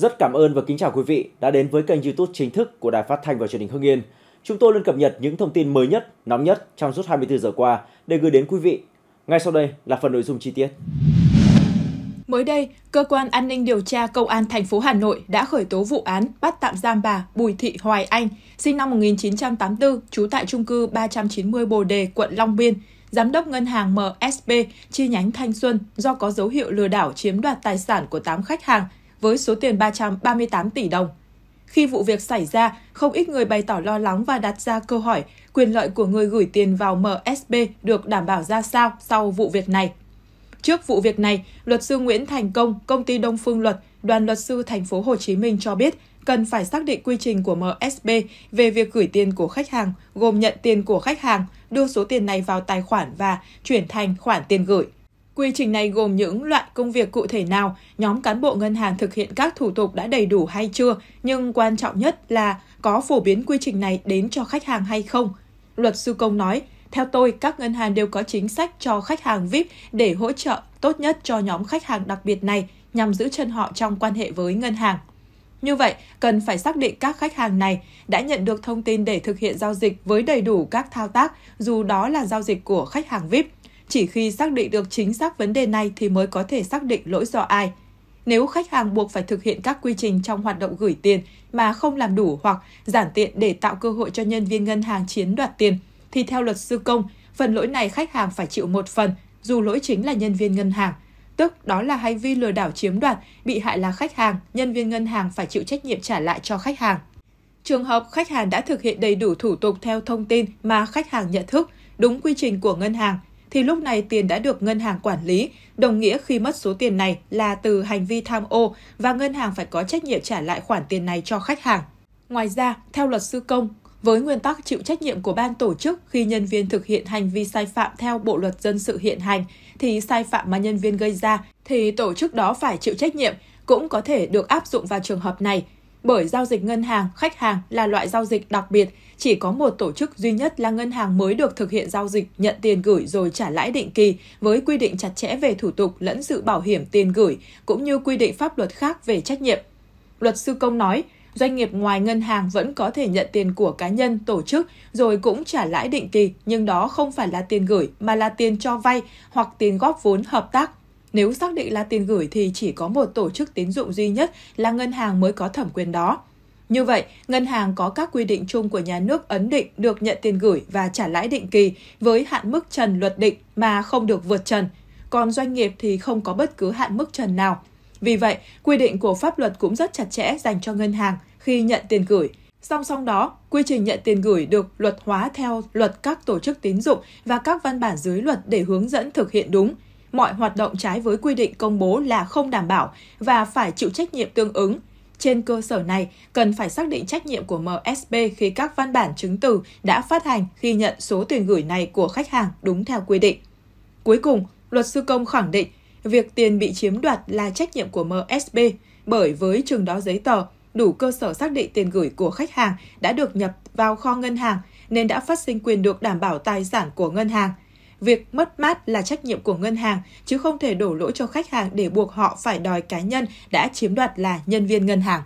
Rất cảm ơn và kính chào quý vị đã đến với kênh YouTube chính thức của Đài Phát thanh và Truyền hình Hưng Yên. Chúng tôi luôn cập nhật những thông tin mới nhất, nóng nhất trong suốt 24 giờ qua để gửi đến quý vị. Ngay sau đây là phần nội dung chi tiết. Mới đây, cơ quan an ninh điều tra công an thành phố Hà Nội đã khởi tố vụ án bắt tạm giam bà Bùi Thị Hoài Anh, sinh năm 1984, trú tại trung cư 390 Bồ Đề, quận Long Biên, giám đốc ngân hàng MSB chi nhánh Thanh Xuân do có dấu hiệu lừa đảo chiếm đoạt tài sản của 8 khách hàng với số tiền 338 tỷ đồng. Khi vụ việc xảy ra, không ít người bày tỏ lo lắng và đặt ra câu hỏi quyền lợi của người gửi tiền vào MSB được đảm bảo ra sao sau vụ việc này. Trước vụ việc này, luật sư Nguyễn Thành Công, công ty Đông Phương Luật, đoàn luật sư thành phố Hồ Chí Minh cho biết cần phải xác định quy trình của MSB về việc gửi tiền của khách hàng, gồm nhận tiền của khách hàng, đưa số tiền này vào tài khoản và chuyển thành khoản tiền gửi. Quy trình này gồm những loại công việc cụ thể nào, nhóm cán bộ ngân hàng thực hiện các thủ tục đã đầy đủ hay chưa, nhưng quan trọng nhất là có phổ biến quy trình này đến cho khách hàng hay không. Luật sư Công nói, theo tôi, các ngân hàng đều có chính sách cho khách hàng VIP để hỗ trợ tốt nhất cho nhóm khách hàng đặc biệt này nhằm giữ chân họ trong quan hệ với ngân hàng. Như vậy, cần phải xác định các khách hàng này đã nhận được thông tin để thực hiện giao dịch với đầy đủ các thao tác, dù đó là giao dịch của khách hàng VIP. Chỉ khi xác định được chính xác vấn đề này thì mới có thể xác định lỗi do ai. Nếu khách hàng buộc phải thực hiện các quy trình trong hoạt động gửi tiền mà không làm đủ hoặc giản tiện để tạo cơ hội cho nhân viên ngân hàng chiếm đoạt tiền, thì theo luật sư công, phần lỗi này khách hàng phải chịu một phần, dù lỗi chính là nhân viên ngân hàng. Tức đó là hành vi lừa đảo chiếm đoạt, bị hại là khách hàng, nhân viên ngân hàng phải chịu trách nhiệm trả lại cho khách hàng. Trường hợp khách hàng đã thực hiện đầy đủ thủ tục theo thông tin mà khách hàng nhận thức, đúng quy trình của ngân hàng thì lúc này tiền đã được ngân hàng quản lý, đồng nghĩa khi mất số tiền này là từ hành vi tham ô và ngân hàng phải có trách nhiệm trả lại khoản tiền này cho khách hàng. Ngoài ra, theo luật sư công, với nguyên tắc chịu trách nhiệm của ban tổ chức khi nhân viên thực hiện hành vi sai phạm theo bộ luật dân sự hiện hành thì sai phạm mà nhân viên gây ra thì tổ chức đó phải chịu trách nhiệm cũng có thể được áp dụng vào trường hợp này bởi giao dịch ngân hàng, khách hàng là loại giao dịch đặc biệt, chỉ có một tổ chức duy nhất là ngân hàng mới được thực hiện giao dịch nhận tiền gửi rồi trả lãi định kỳ với quy định chặt chẽ về thủ tục lẫn sự bảo hiểm tiền gửi cũng như quy định pháp luật khác về trách nhiệm. Luật sư Công nói, doanh nghiệp ngoài ngân hàng vẫn có thể nhận tiền của cá nhân, tổ chức rồi cũng trả lãi định kỳ, nhưng đó không phải là tiền gửi mà là tiền cho vay hoặc tiền góp vốn hợp tác nếu xác định là tiền gửi thì chỉ có một tổ chức tín dụng duy nhất là ngân hàng mới có thẩm quyền đó. Như vậy, ngân hàng có các quy định chung của nhà nước ấn định được nhận tiền gửi và trả lãi định kỳ với hạn mức trần luật định mà không được vượt trần, còn doanh nghiệp thì không có bất cứ hạn mức trần nào. Vì vậy, quy định của pháp luật cũng rất chặt chẽ dành cho ngân hàng khi nhận tiền gửi. Song song đó, quy trình nhận tiền gửi được luật hóa theo luật các tổ chức tín dụng và các văn bản dưới luật để hướng dẫn thực hiện đúng – mọi hoạt động trái với quy định công bố là không đảm bảo và phải chịu trách nhiệm tương ứng. Trên cơ sở này, cần phải xác định trách nhiệm của MSB khi các văn bản chứng từ đã phát hành khi nhận số tiền gửi này của khách hàng đúng theo quy định. Cuối cùng, luật sư công khẳng định việc tiền bị chiếm đoạt là trách nhiệm của MSB bởi với trường đó giấy tờ, đủ cơ sở xác định tiền gửi của khách hàng đã được nhập vào kho ngân hàng nên đã phát sinh quyền được đảm bảo tài sản của ngân hàng – việc mất mát là trách nhiệm của ngân hàng, chứ không thể đổ lỗi cho khách hàng để buộc họ phải đòi cá nhân đã chiếm đoạt là nhân viên ngân hàng.